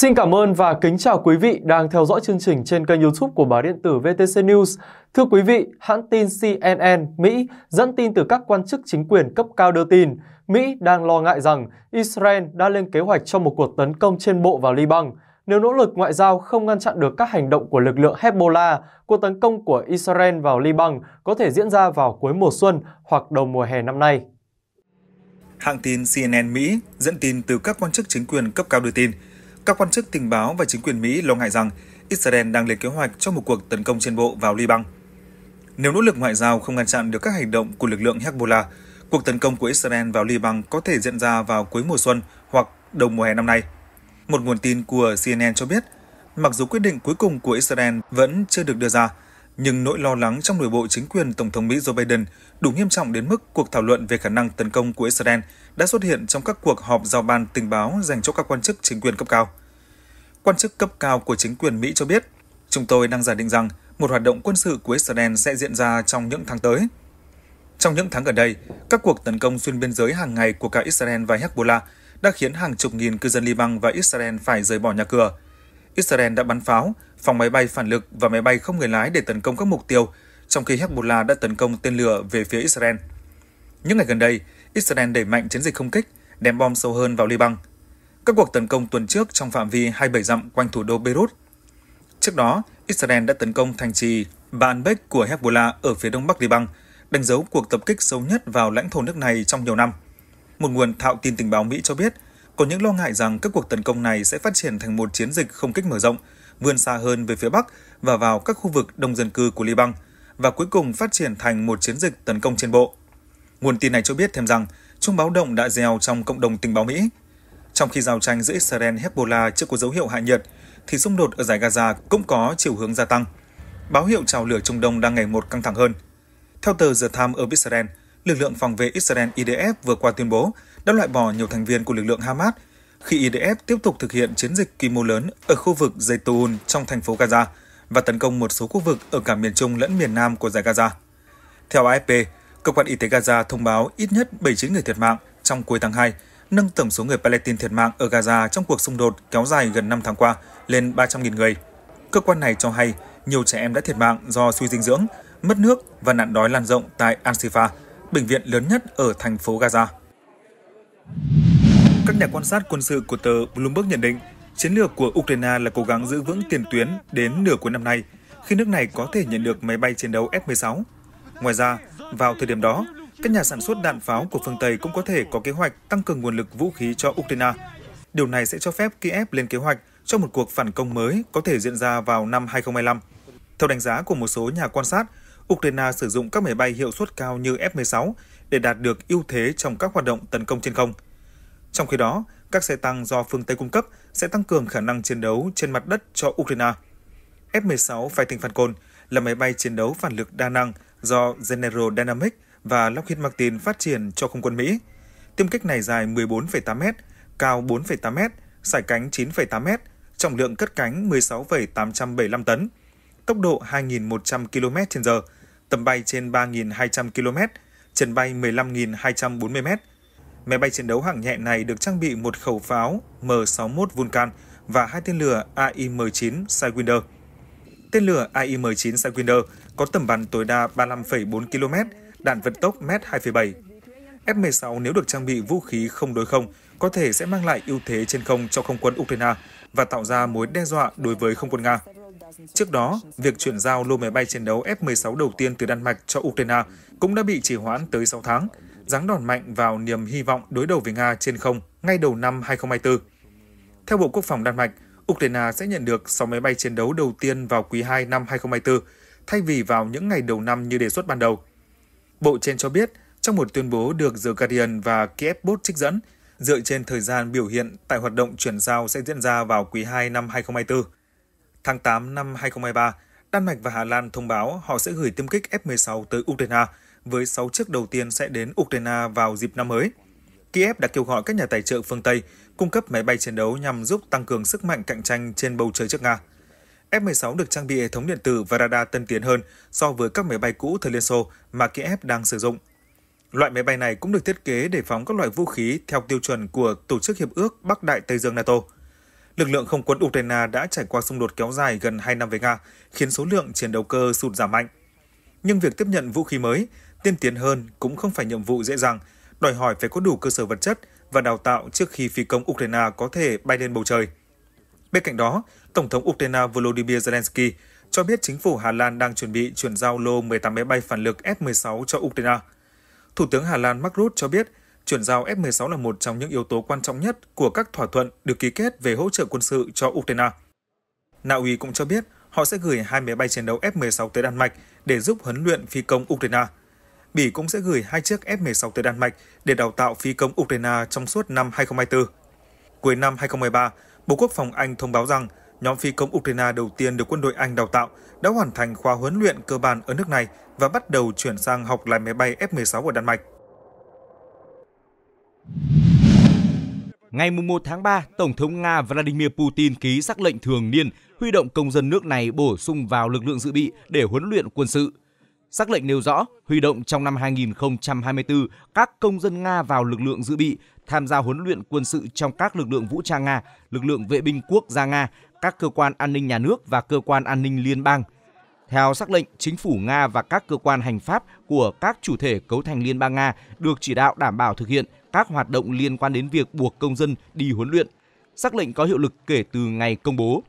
Xin cảm ơn và kính chào quý vị đang theo dõi chương trình trên kênh YouTube của báo điện tử VTC News. Thưa quý vị, hãng tin CNN Mỹ dẫn tin từ các quan chức chính quyền cấp cao đưa tin Mỹ đang lo ngại rằng Israel đã lên kế hoạch cho một cuộc tấn công trên bộ vào Liban. Nếu nỗ lực ngoại giao không ngăn chặn được các hành động của lực lượng Hezbollah, cuộc tấn công của Israel vào Liban có thể diễn ra vào cuối mùa xuân hoặc đầu mùa hè năm nay. Hãng tin CNN Mỹ dẫn tin từ các quan chức chính quyền cấp cao đưa tin – các quan chức tình báo và chính quyền Mỹ lo ngại rằng Israel đang lên kế hoạch cho một cuộc tấn công trên bộ vào Liban. Nếu nỗ lực ngoại giao không ngăn chặn được các hành động của lực lượng Hezbollah, cuộc tấn công của Israel vào Liban có thể diễn ra vào cuối mùa xuân hoặc đầu mùa hè năm nay. Một nguồn tin của CNN cho biết, mặc dù quyết định cuối cùng của Israel vẫn chưa được đưa ra, nhưng nỗi lo lắng trong nội bộ chính quyền Tổng thống Mỹ Joe Biden đủ nghiêm trọng đến mức cuộc thảo luận về khả năng tấn công của Israel đã xuất hiện trong các cuộc họp giao ban tình báo dành cho các quan chức chính quyền cấp cao. Quan chức cấp cao của chính quyền Mỹ cho biết, chúng tôi đang giả định rằng một hoạt động quân sự của Israel sẽ diễn ra trong những tháng tới. Trong những tháng gần đây, các cuộc tấn công xuyên biên giới hàng ngày của cả Israel và Hezbollah đã khiến hàng chục nghìn cư dân Liban và Israel phải rời bỏ nhà cửa. Israel đã bắn pháo, phòng máy bay phản lực và máy bay không người lái để tấn công các mục tiêu, trong khi Hezbollah đã tấn công tên lửa về phía Israel. Những ngày gần đây, Israel đẩy mạnh chiến dịch không kích, đem bom sâu hơn vào Liban. Các cuộc tấn công tuần trước trong phạm vi 27 dặm quanh thủ đô Beirut. Trước đó, Israel đã tấn công thành trì Baalbek của Hezbollah ở phía đông bắc Liban, đánh dấu cuộc tập kích sâu nhất vào lãnh thổ nước này trong nhiều năm. Một nguồn thạo tin tình báo Mỹ cho biết, có những lo ngại rằng các cuộc tấn công này sẽ phát triển thành một chiến dịch không kích mở rộng vươn xa hơn về phía Bắc và vào các khu vực đông dân cư của Liban và cuối cùng phát triển thành một chiến dịch tấn công trên bộ. Nguồn tin này cho biết thêm rằng, chuông báo động đã gieo trong cộng đồng tình báo Mỹ. Trong khi giao tranh giữa Israel và Hezbollah chưa có dấu hiệu hạ nhiệt, thì xung đột ở giải Gaza cũng có chiều hướng gia tăng. Báo hiệu trào lửa Trung Đông đang ngày một căng thẳng hơn. Theo tờ The Times ở Israel, lực lượng phòng vệ Israel IDF vừa qua tuyên bố đã loại bỏ nhiều thành viên của lực lượng Hamas khi IDF tiếp tục thực hiện chiến dịch quy mô lớn ở khu vực Zaytoun trong thành phố Gaza và tấn công một số khu vực ở cả miền Trung lẫn miền Nam của giải Gaza. Theo AFP, Cơ quan Y tế Gaza thông báo ít nhất 79 người thiệt mạng trong cuối tháng 2, nâng tổng số người Palestine thiệt mạng ở Gaza trong cuộc xung đột kéo dài gần 5 tháng qua lên 300.000 người. Cơ quan này cho hay nhiều trẻ em đã thiệt mạng do suy dinh dưỡng, mất nước và nạn đói lan rộng tại Al-Shifa, bệnh viện lớn nhất ở thành phố Gaza. Các nhà quan sát quân sự của tờ Bloomberg nhận định, chiến lược của Ukraine là cố gắng giữ vững tiền tuyến đến nửa cuối năm nay, khi nước này có thể nhận được máy bay chiến đấu F-16. Ngoài ra, vào thời điểm đó, các nhà sản xuất đạn pháo của phương Tây cũng có thể có kế hoạch tăng cường nguồn lực vũ khí cho Ukraine. Điều này sẽ cho phép Kiev lên kế hoạch cho một cuộc phản công mới có thể diễn ra vào năm 2025. Theo đánh giá của một số nhà quan sát, Ukraine sử dụng các máy bay hiệu suất cao như F-16 để đạt được ưu thế trong các hoạt động tấn công trên không – trong khi đó, các xe tăng do phương Tây cung cấp sẽ tăng cường khả năng chiến đấu trên mặt đất cho Ukraine. F-16 Fighting Falcon là máy bay chiến đấu phản lực đa năng do General Dynamics và Lockheed Martin phát triển cho không quân Mỹ. Tiêm kích này dài 14,8m, cao 4,8m, sải cánh 9,8m, trọng lượng cất cánh 16,875 tấn, tốc độ 2.100 km h tầm bay trên 3.200 km, trần bay 15.240 m, Máy bay chiến đấu hạng nhẹ này được trang bị một khẩu pháo M61 Vulcan và hai tên lửa AIM-9 Sidewinder. Tên lửa AIM-9 Sidewinder có tầm bắn tối đa 35,4 km, đạn vận tốc m 2,7. F-16 nếu được trang bị vũ khí không đối không, có thể sẽ mang lại ưu thế trên không cho không quân Ukraine và tạo ra mối đe dọa đối với không quân Nga. Trước đó, việc chuyển giao lô máy bay chiến đấu F-16 đầu tiên từ Đan Mạch cho Ukraine cũng đã bị trì hoãn tới 6 tháng, giáng đòn mạnh vào niềm hy vọng đối đầu với Nga trên không ngay đầu năm 2024. Theo Bộ Quốc phòng Đan Mạch, Ukraine sẽ nhận được 6 máy bay chiến đấu đầu tiên vào quý 2 năm 2024, thay vì vào những ngày đầu năm như đề xuất ban đầu. Bộ trên cho biết, trong một tuyên bố được The Guardian và Kiev Post trích dẫn, dựa trên thời gian biểu hiện tại hoạt động chuyển giao sẽ diễn ra vào quý 2 năm 2024. Tháng 8 năm 2023, Đan Mạch và Hà Lan thông báo họ sẽ gửi tiêm kích F-16 tới Ukraine – với 6 chiếc đầu tiên sẽ đến Ukraine vào dịp năm mới. Kiev đã kêu gọi các nhà tài trợ phương Tây cung cấp máy bay chiến đấu nhằm giúp tăng cường sức mạnh cạnh tranh trên bầu trời trước Nga. F-16 được trang bị hệ thống điện tử và radar tân tiến hơn so với các máy bay cũ thời Liên Xô mà Kiev đang sử dụng. Loại máy bay này cũng được thiết kế để phóng các loại vũ khí theo tiêu chuẩn của Tổ chức Hiệp ước Bắc Đại Tây Dương NATO. Lực lượng không quân Ukraine đã trải qua xung đột kéo dài gần 2 năm với Nga, khiến số lượng chiến đấu cơ sụt giảm mạnh nhưng việc tiếp nhận vũ khí mới, tiên tiến hơn cũng không phải nhiệm vụ dễ dàng, đòi hỏi phải có đủ cơ sở vật chất và đào tạo trước khi phi công Ukraine có thể bay lên bầu trời. Bên cạnh đó, Tổng thống Ukraine Volodymyr Zelensky cho biết chính phủ Hà Lan đang chuẩn bị chuyển giao lô 18 máy bay phản lực F-16 cho Ukraine. Thủ tướng Hà Lan Mark Rutte cho biết chuyển giao F-16 là một trong những yếu tố quan trọng nhất của các thỏa thuận được ký kết về hỗ trợ quân sự cho Ukraine. Na Uy cũng cho biết họ sẽ gửi hai máy bay chiến đấu F-16 tới Đan Mạch để giúp huấn luyện phi công Ukraine. Bỉ cũng sẽ gửi hai chiếc F-16 tới Đan Mạch để đào tạo phi công Ukraine trong suốt năm 2024. Cuối năm 2013, Bộ Quốc phòng Anh thông báo rằng nhóm phi công Ukraine đầu tiên được quân đội Anh đào tạo đã hoàn thành khóa huấn luyện cơ bản ở nước này và bắt đầu chuyển sang học lái máy bay F-16 ở Đan Mạch. Ngày 1 tháng 3, Tổng thống Nga Vladimir Putin ký sắc lệnh thường niên huy động công dân nước này bổ sung vào lực lượng dự bị để huấn luyện quân sự. Sắc lệnh nêu rõ huy động trong năm 2024 các công dân Nga vào lực lượng dự bị tham gia huấn luyện quân sự trong các lực lượng vũ trang Nga, lực lượng vệ binh quốc gia Nga, các cơ quan an ninh nhà nước và cơ quan an ninh liên bang. Theo sắc lệnh, chính phủ Nga và các cơ quan hành pháp của các chủ thể cấu thành Liên bang Nga được chỉ đạo đảm bảo thực hiện các hoạt động liên quan đến việc buộc công dân đi huấn luyện. Sắc lệnh có hiệu lực kể từ ngày công bố.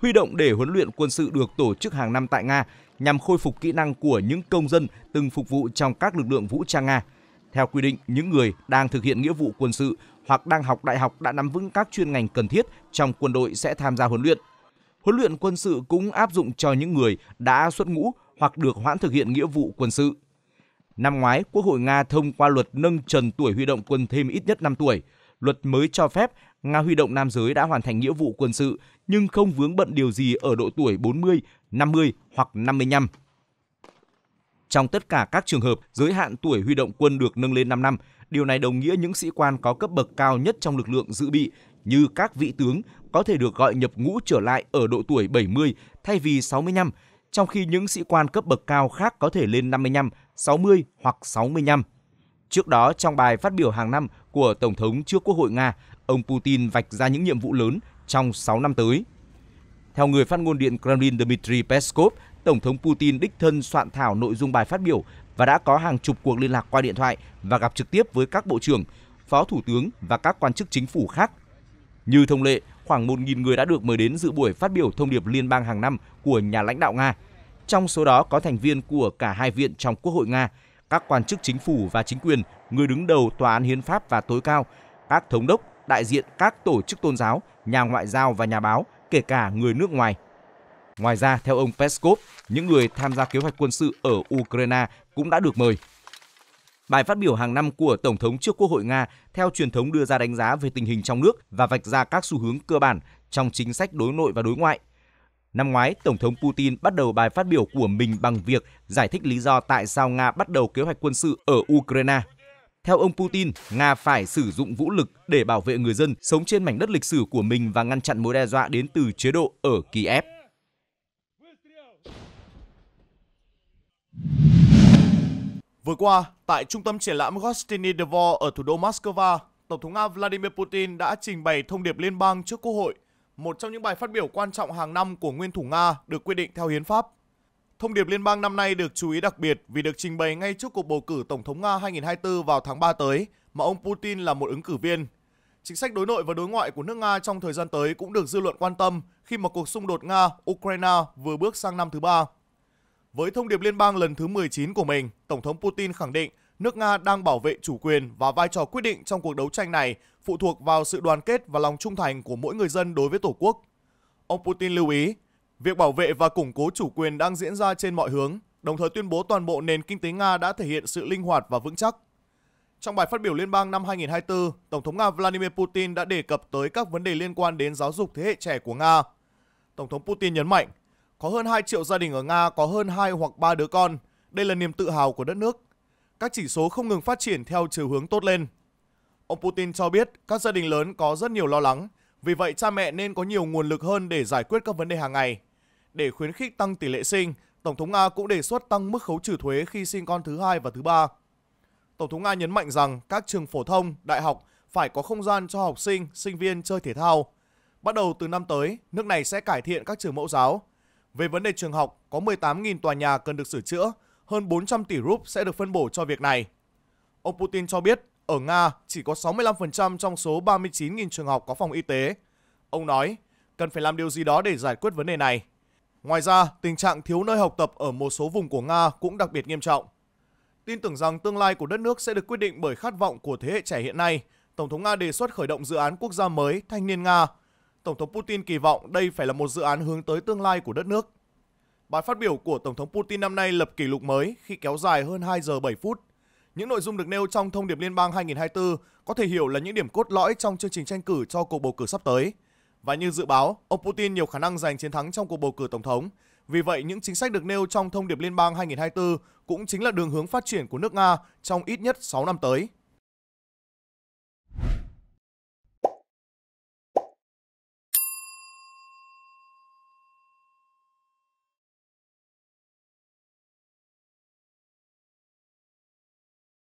Huy động để huấn luyện quân sự được tổ chức hàng năm tại Nga nhằm khôi phục kỹ năng của những công dân từng phục vụ trong các lực lượng vũ trang Nga. Theo quy định, những người đang thực hiện nghĩa vụ quân sự hoặc đang học đại học đã nắm vững các chuyên ngành cần thiết trong quân đội sẽ tham gia huấn luyện. Huấn luyện quân sự cũng áp dụng cho những người đã xuất ngũ hoặc được hoãn thực hiện nghĩa vụ quân sự. Năm ngoái, Quốc hội Nga thông qua luật nâng trần tuổi huy động quân thêm ít nhất 5 tuổi. Luật mới cho phép Nga huy động nam giới đã hoàn thành nghĩa vụ quân sự nhưng không vướng bận điều gì ở độ tuổi 40, 50 hoặc 55. Trong tất cả các trường hợp, giới hạn tuổi huy động quân được nâng lên 5 năm. Điều này đồng nghĩa những sĩ quan có cấp bậc cao nhất trong lực lượng dự bị như các vị tướng có thể được gọi nhập ngũ trở lại ở độ tuổi 70 thay vì 65, trong khi những sĩ quan cấp bậc cao khác có thể lên 55 60 hoặc 65. Trước đó, trong bài phát biểu hàng năm của Tổng thống trước Quốc hội Nga, ông Putin vạch ra những nhiệm vụ lớn trong 6 năm tới. Theo người phát ngôn Điện Kremlin Dmitry Peskov, Tổng thống Putin đích thân soạn thảo nội dung bài phát biểu và đã có hàng chục cuộc liên lạc qua điện thoại và gặp trực tiếp với các bộ trưởng, phó thủ tướng và các quan chức chính phủ khác. Như thông lệ, khoảng 1.000 người đã được mời đến dự buổi phát biểu thông điệp liên bang hàng năm của nhà lãnh đạo Nga – trong số đó có thành viên của cả hai viện trong Quốc hội Nga, các quan chức chính phủ và chính quyền, người đứng đầu tòa án hiến pháp và tối cao, các thống đốc, đại diện các tổ chức tôn giáo, nhà ngoại giao và nhà báo, kể cả người nước ngoài. Ngoài ra, theo ông Peskov, những người tham gia kế hoạch quân sự ở Ukraine cũng đã được mời. Bài phát biểu hàng năm của Tổng thống trước Quốc hội Nga theo truyền thống đưa ra đánh giá về tình hình trong nước và vạch ra các xu hướng cơ bản trong chính sách đối nội và đối ngoại – Năm ngoái, Tổng thống Putin bắt đầu bài phát biểu của mình bằng việc giải thích lý do tại sao Nga bắt đầu kế hoạch quân sự ở Ukraine. Theo ông Putin, Nga phải sử dụng vũ lực để bảo vệ người dân sống trên mảnh đất lịch sử của mình và ngăn chặn mối đe dọa đến từ chế độ ở Kiev. Vừa qua, tại trung tâm triển lãm Gostiny Dvor ở thủ đô Moscow, Tổng thống Nga Vladimir Putin đã trình bày thông điệp liên bang trước Quốc hội – một trong những bài phát biểu quan trọng hàng năm của nguyên thủ Nga được quy định theo hiến pháp. Thông điệp liên bang năm nay được chú ý đặc biệt vì được trình bày ngay trước cuộc bầu cử Tổng thống Nga 2024 vào tháng 3 tới mà ông Putin là một ứng cử viên. Chính sách đối nội và đối ngoại của nước Nga trong thời gian tới cũng được dư luận quan tâm khi mà cuộc xung đột Nga-Ukraine vừa bước sang năm thứ ba. Với thông điệp liên bang lần thứ 19 của mình, Tổng thống Putin khẳng định nước Nga đang bảo vệ chủ quyền và vai trò quyết định trong cuộc đấu tranh này phụ thuộc vào sự đoàn kết và lòng trung thành của mỗi người dân đối với Tổ quốc. Ông Putin lưu ý, việc bảo vệ và củng cố chủ quyền đang diễn ra trên mọi hướng, đồng thời tuyên bố toàn bộ nền kinh tế Nga đã thể hiện sự linh hoạt và vững chắc. Trong bài phát biểu liên bang năm 2024, Tổng thống Nga Vladimir Putin đã đề cập tới các vấn đề liên quan đến giáo dục thế hệ trẻ của Nga. Tổng thống Putin nhấn mạnh, có hơn 2 triệu gia đình ở Nga có hơn 2 hoặc 3 đứa con. Đây là niềm tự hào của đất nước các chỉ số không ngừng phát triển theo chiều hướng tốt lên. Ông Putin cho biết các gia đình lớn có rất nhiều lo lắng, vì vậy cha mẹ nên có nhiều nguồn lực hơn để giải quyết các vấn đề hàng ngày. Để khuyến khích tăng tỷ lệ sinh, Tổng thống Nga cũng đề xuất tăng mức khấu trừ thuế khi sinh con thứ hai và thứ ba. Tổng thống Nga nhấn mạnh rằng các trường phổ thông, đại học phải có không gian cho học sinh, sinh viên chơi thể thao. Bắt đầu từ năm tới, nước này sẽ cải thiện các trường mẫu giáo. Về vấn đề trường học, có 18.000 tòa nhà cần được sửa chữa hơn 400 tỷ rúp sẽ được phân bổ cho việc này. Ông Putin cho biết ở Nga chỉ có 65% trong số 39.000 trường học có phòng y tế. Ông nói, cần phải làm điều gì đó để giải quyết vấn đề này. Ngoài ra, tình trạng thiếu nơi học tập ở một số vùng của Nga cũng đặc biệt nghiêm trọng. Tin tưởng rằng tương lai của đất nước sẽ được quyết định bởi khát vọng của thế hệ trẻ hiện nay, Tổng thống Nga đề xuất khởi động dự án quốc gia mới Thanh niên Nga. Tổng thống Putin kỳ vọng đây phải là một dự án hướng tới tương lai của đất nước. Bài phát biểu của Tổng thống Putin năm nay lập kỷ lục mới khi kéo dài hơn 2 giờ 7 phút. Những nội dung được nêu trong thông điệp liên bang 2024 có thể hiểu là những điểm cốt lõi trong chương trình tranh cử cho cuộc bầu cử sắp tới. Và như dự báo, ông Putin nhiều khả năng giành chiến thắng trong cuộc bầu cử tổng thống. Vì vậy, những chính sách được nêu trong thông điệp liên bang 2024 cũng chính là đường hướng phát triển của nước Nga trong ít nhất 6 năm tới.